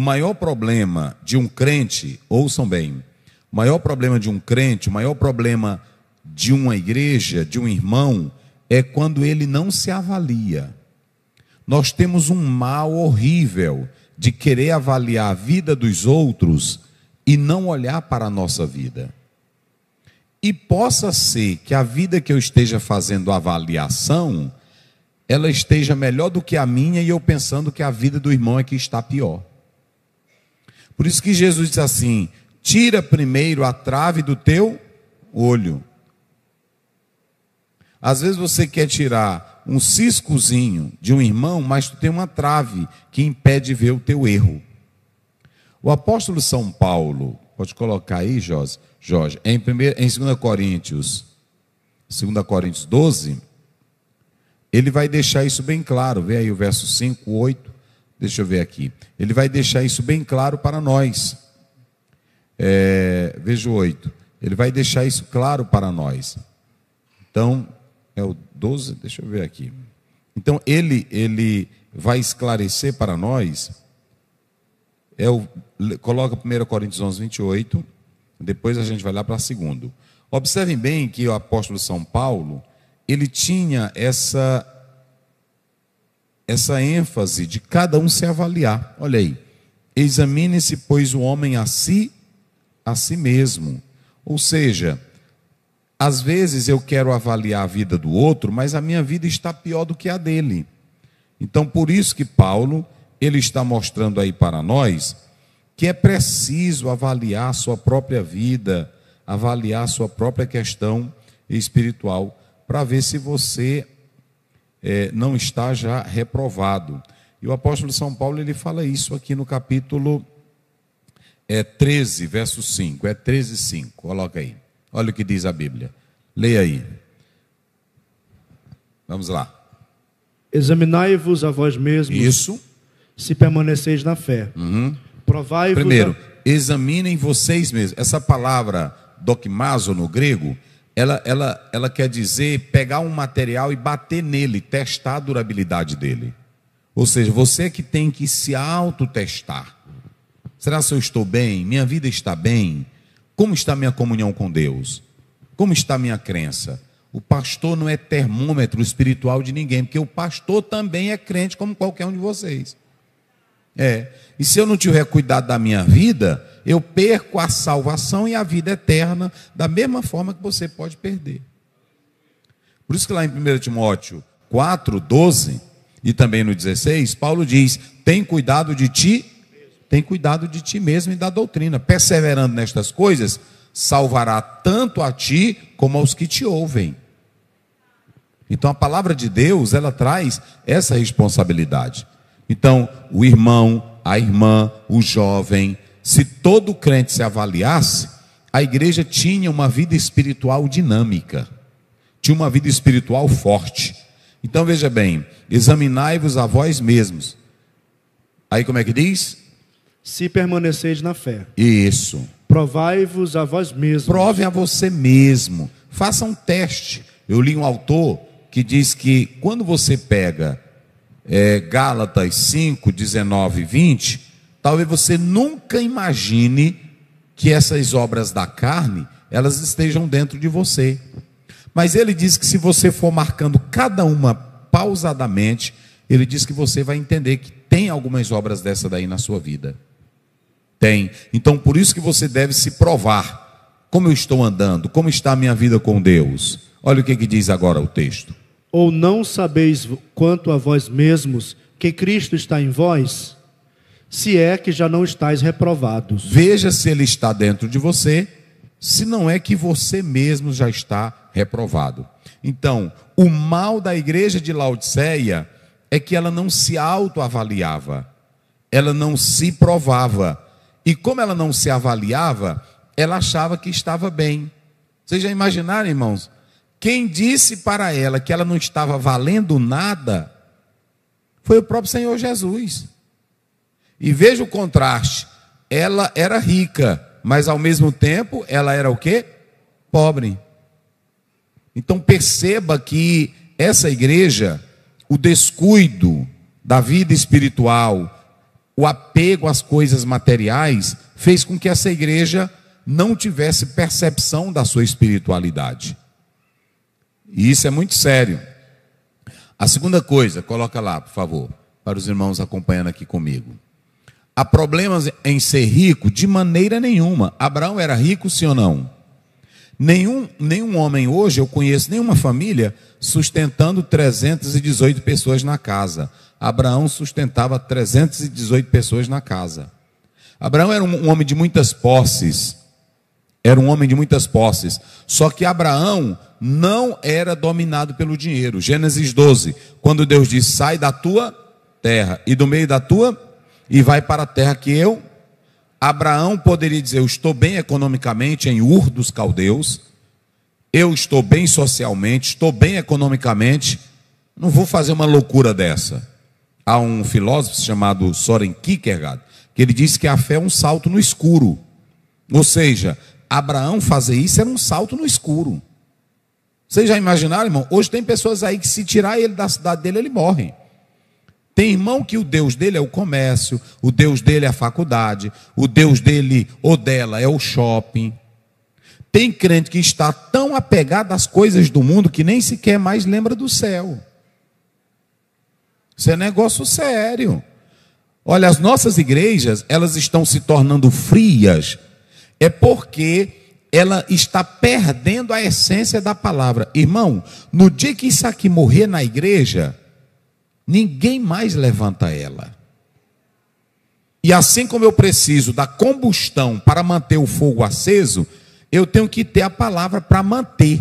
O maior problema de um crente, ouçam bem, o maior problema de um crente, o maior problema de uma igreja, de um irmão, é quando ele não se avalia. Nós temos um mal horrível de querer avaliar a vida dos outros e não olhar para a nossa vida. E possa ser que a vida que eu esteja fazendo avaliação, ela esteja melhor do que a minha e eu pensando que a vida do irmão é que está pior. Por isso que Jesus disse assim: tira primeiro a trave do teu olho. Às vezes você quer tirar um ciscozinho de um irmão, mas tu tem uma trave que impede de ver o teu erro. O apóstolo São Paulo, pode colocar aí, Jorge, Jorge em, primeiro, em 2 Coríntios, 2 Coríntios 12, ele vai deixar isso bem claro. Vê aí o verso 5, 8. Deixa eu ver aqui. Ele vai deixar isso bem claro para nós. É, vejo 8. Ele vai deixar isso claro para nós. Então, é o 12, deixa eu ver aqui. Então, ele, ele vai esclarecer para nós. É o, coloca 1 Coríntios 11, 28. Depois a gente vai lá para o segundo. Observem bem que o apóstolo São Paulo, ele tinha essa essa ênfase de cada um se avaliar. Olha aí. Examine-se, pois, o homem a si, a si mesmo. Ou seja, às vezes eu quero avaliar a vida do outro, mas a minha vida está pior do que a dele. Então, por isso que Paulo, ele está mostrando aí para nós que é preciso avaliar a sua própria vida, avaliar a sua própria questão espiritual, para ver se você é, não está já reprovado. E o apóstolo São Paulo ele fala isso aqui no capítulo é, 13, verso 5. É 13, 5. Coloca aí. Olha o que diz a Bíblia. Leia aí. Vamos lá. Examinai-vos a vós mesmos. Isso. Se permaneceis na fé. Uhum. Provai-vos. Primeiro, a... examinem vocês mesmos. Essa palavra dogmazo no grego ela, ela, ela quer dizer pegar um material e bater nele, testar a durabilidade dele. Ou seja, você é que tem que se autotestar. Será se eu estou bem? Minha vida está bem? Como está minha comunhão com Deus? Como está minha crença? O pastor não é termômetro espiritual de ninguém, porque o pastor também é crente como qualquer um de vocês. É. E se eu não tiver cuidado da minha vida, eu perco a salvação e a vida eterna da mesma forma que você pode perder. Por isso que lá em 1 Timóteo 4, 12 e também no 16, Paulo diz: tem cuidado de ti, tem cuidado de ti mesmo e da doutrina. Perseverando nestas coisas, salvará tanto a ti como aos que te ouvem. Então a palavra de Deus, ela traz essa responsabilidade. Então, o irmão, a irmã, o jovem, se todo crente se avaliasse, a igreja tinha uma vida espiritual dinâmica, tinha uma vida espiritual forte. Então veja bem: examinai-vos a vós mesmos. Aí como é que diz? Se permaneceis na fé. Isso. Provai-vos a vós mesmos. Provem a você mesmo. Faça um teste. Eu li um autor que diz que quando você pega é, Gálatas 5, 19 e 20, Talvez você nunca imagine que essas obras da carne, elas estejam dentro de você. Mas ele diz que se você for marcando cada uma pausadamente, ele diz que você vai entender que tem algumas obras dessa daí na sua vida. Tem. Então por isso que você deve se provar. Como eu estou andando? Como está a minha vida com Deus? Olha o que, que diz agora o texto. Ou não sabeis quanto a vós mesmos que Cristo está em vós? se é que já não estáis reprovados. Veja se ele está dentro de você, se não é que você mesmo já está reprovado. Então, o mal da igreja de Laodiceia é que ela não se autoavaliava, ela não se provava. E como ela não se avaliava, ela achava que estava bem. Vocês já imaginaram, irmãos? Quem disse para ela que ela não estava valendo nada foi o próprio Senhor Jesus. E veja o contraste. Ela era rica, mas ao mesmo tempo ela era o quê? Pobre. Então perceba que essa igreja, o descuido da vida espiritual, o apego às coisas materiais, fez com que essa igreja não tivesse percepção da sua espiritualidade. E isso é muito sério. A segunda coisa, coloca lá, por favor, para os irmãos acompanhando aqui comigo. Há problemas em ser rico? De maneira nenhuma. Abraão era rico, sim ou não? Nenhum, nenhum homem hoje, eu conheço nenhuma família sustentando 318 pessoas na casa. Abraão sustentava 318 pessoas na casa. Abraão era um homem de muitas posses. Era um homem de muitas posses. Só que Abraão não era dominado pelo dinheiro. Gênesis 12, quando Deus diz: sai da tua terra e do meio da tua e vai para a terra que eu. Abraão poderia dizer: Eu estou bem economicamente em Ur dos Caldeus, eu estou bem socialmente, estou bem economicamente, não vou fazer uma loucura dessa. Há um filósofo chamado Soren Kierkegaard que ele disse que a fé é um salto no escuro. Ou seja, Abraão fazer isso era um salto no escuro. Vocês já imaginaram, irmão? Hoje tem pessoas aí que se tirar ele da cidade dele, ele morre. Tem irmão que o Deus dele é o comércio, o Deus dele é a faculdade, o Deus dele ou dela é o shopping. Tem crente que está tão apegado às coisas do mundo que nem sequer mais lembra do céu. Isso é negócio sério. Olha, as nossas igrejas, elas estão se tornando frias, é porque ela está perdendo a essência da palavra. Irmão, no dia que isso aqui morrer na igreja, Ninguém mais levanta ela. E assim como eu preciso da combustão para manter o fogo aceso, eu tenho que ter a palavra para manter.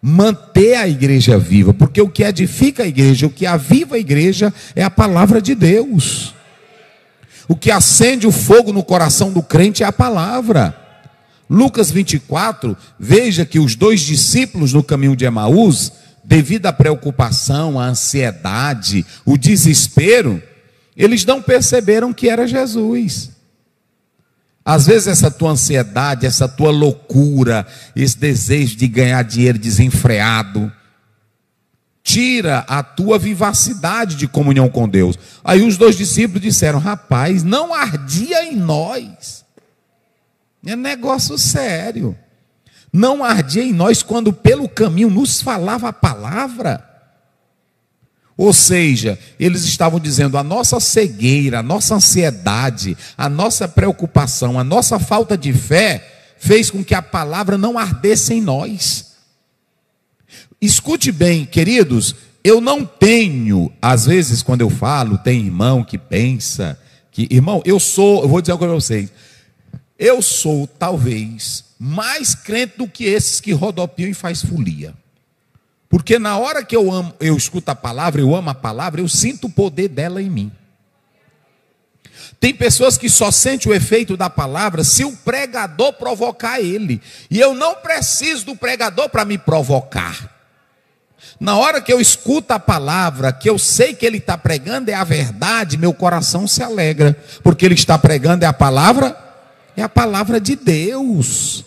Manter a igreja viva, porque o que edifica a igreja, o que aviva a igreja é a palavra de Deus. O que acende o fogo no coração do crente é a palavra. Lucas 24, veja que os dois discípulos no caminho de Emaús, devido à preocupação, à ansiedade, o desespero, eles não perceberam que era Jesus. Às vezes essa tua ansiedade, essa tua loucura, esse desejo de ganhar dinheiro desenfreado, tira a tua vivacidade de comunhão com Deus. Aí os dois discípulos disseram: Rapaz, não ardia em nós. É negócio sério não ardia em nós quando pelo caminho nos falava a palavra? Ou seja, eles estavam dizendo: a nossa cegueira, a nossa ansiedade, a nossa preocupação, a nossa falta de fé fez com que a palavra não ardesse em nós. Escute bem, queridos, eu não tenho, às vezes quando eu falo, tem irmão que pensa que, irmão, eu sou, eu vou dizer algo para vocês, eu sou talvez mais crente do que esses que rodopiam e faz folia. Porque na hora que eu amo, eu escuto a palavra, eu amo a palavra, eu sinto o poder dela em mim. Tem pessoas que só sente o efeito da palavra se o pregador provocar ele. E eu não preciso do pregador para me provocar. Na hora que eu escuto a palavra, que eu sei que ele está pregando é a verdade, meu coração se alegra, porque ele está pregando é a palavra é a palavra de Deus.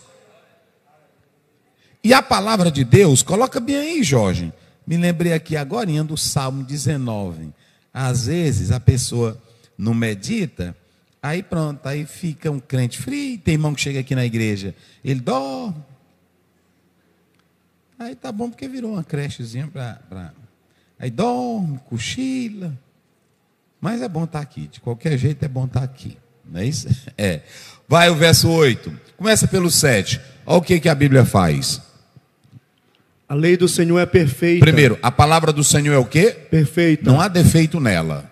E a palavra de Deus, coloca bem aí, Jorge. Me lembrei aqui agora do Salmo 19. Às vezes a pessoa não medita, aí pronto, aí fica um crente frio. Tem irmão que chega aqui na igreja, ele dorme. Aí tá bom porque virou uma crechezinha para. Pra... Aí dorme, cochila. Mas é bom estar tá aqui, de qualquer jeito é bom estar tá aqui. Não é isso? É. Vai o verso 8. Começa pelo 7. Olha o que, que a Bíblia faz. A lei do Senhor é perfeita. Primeiro, a palavra do Senhor é o quê? Perfeita. Não há defeito nela.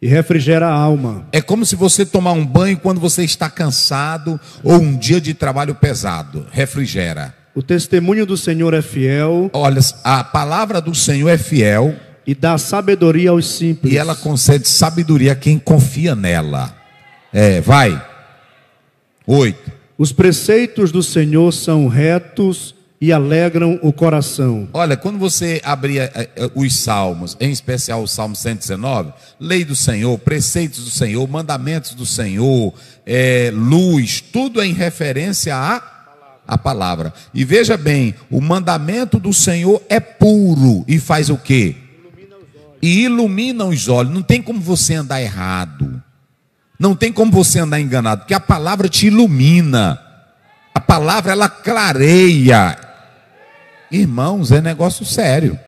E refrigera a alma. É como se você tomar um banho quando você está cansado ou um dia de trabalho pesado. Refrigera. O testemunho do Senhor é fiel. Olha, a palavra do Senhor é fiel. E dá sabedoria aos simples. E ela concede sabedoria a quem confia nela. É, vai. Oito. Os preceitos do Senhor são retos e alegram o coração. Olha, quando você abrir eh, eh, os salmos, em especial o Salmo 119, lei do Senhor, preceitos do Senhor, mandamentos do Senhor, é, luz, tudo em referência à a palavra. E veja bem, o mandamento do Senhor é puro e faz o quê? Ilumina e ilumina os olhos. Não tem como você andar errado. Não tem como você andar enganado, porque a palavra te ilumina. A palavra ela clareia. Irmãos, é negócio sério.